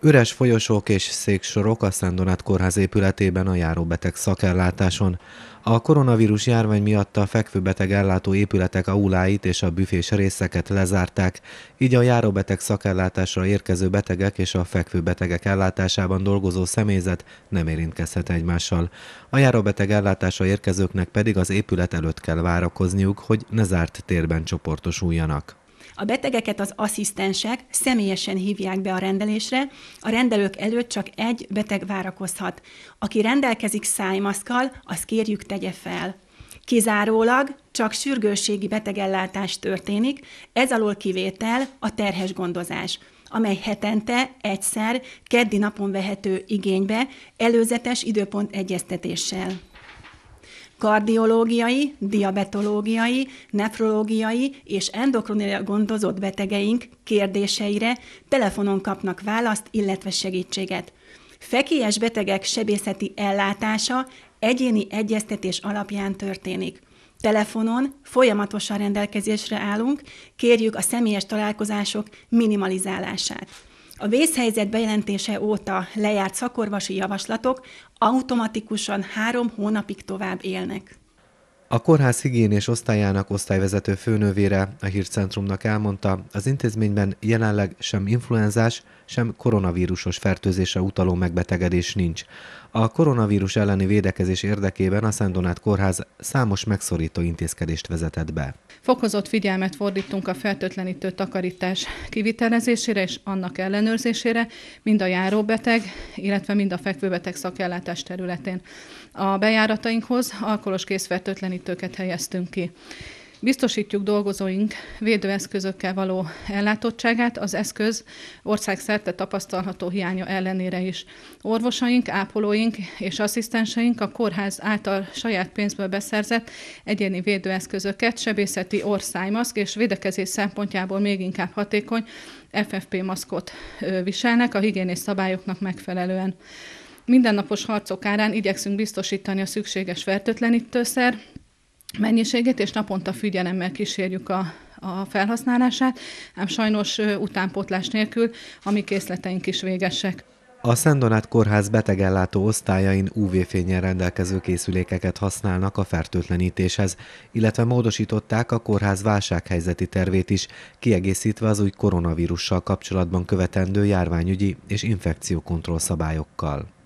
Üres folyosók és széksorok a Szent Donát kórház épületében a járóbeteg szakellátáson. A koronavírus járvány miatt a fekvőbeteg ellátó épületek auláit és a büfés részeket lezárták, így a járóbeteg szakellátásra érkező betegek és a fekvőbetegek ellátásában dolgozó személyzet nem érintkezhet egymással. A járóbeteg ellátásra érkezőknek pedig az épület előtt kell várakozniuk, hogy ne zárt térben csoportosuljanak. A betegeket az asszisztensek személyesen hívják be a rendelésre, a rendelők előtt csak egy beteg várakozhat. Aki rendelkezik szájmaszkal, azt kérjük tegye fel. Kizárólag csak sürgőségi betegellátás történik, ez alól kivétel a terhes gondozás amely hetente egyszer keddi napon vehető igénybe előzetes időpont egyeztetéssel kardiológiai, diabetológiai, nefrológiai és endokrinológiai gondozott betegeink kérdéseire telefonon kapnak választ, illetve segítséget. Fekélyes betegek sebészeti ellátása egyéni egyeztetés alapján történik. Telefonon folyamatosan rendelkezésre állunk, kérjük a személyes találkozások minimalizálását. A vészhelyzet bejelentése óta lejárt szakorvosi javaslatok automatikusan három hónapig tovább élnek. A kórház higiénés osztályának osztályvezető főnövére a hírcentrumnak elmondta, az intézményben jelenleg sem influenzás, sem koronavírusos fertőzése utaló megbetegedés nincs. A koronavírus elleni védekezés érdekében a Szent Donát Kórház számos megszorító intézkedést vezetett be. Fokozott figyelmet fordítunk a fertőtlenítő takarítás kivitelezésére és annak ellenőrzésére, mind a járóbeteg, illetve mind a fekvőbeteg szakellátás területén. A bejáratainkhoz alkoholos készfertőtlenítő felkészítőket helyeztünk ki. Biztosítjuk dolgozóink védőeszközökkel való ellátottságát, az eszköz országszerte tapasztalható hiánya ellenére is. Orvosaink, ápolóink és asszisztenseink a kórház által saját pénzből beszerzett egyéni védőeszközöket, sebészeti orszájmaszk és védekezés szempontjából még inkább hatékony FFP maszkot viselnek a higiénés szabályoknak megfelelően. Mindennapos harcok árán igyekszünk biztosítani a szükséges fertőtlenítőszer, mennyiségét, és naponta figyelemmel kísérjük a, a felhasználását, ám sajnos utánpótlás nélkül a mi készleteink is végesek. A Szendonát Kórház betegellátó osztályain UV-fényen rendelkező készülékeket használnak a fertőtlenítéshez, illetve módosították a kórház válsághelyzeti tervét is, kiegészítve az új koronavírussal kapcsolatban követendő járványügyi és infekciókontroll szabályokkal.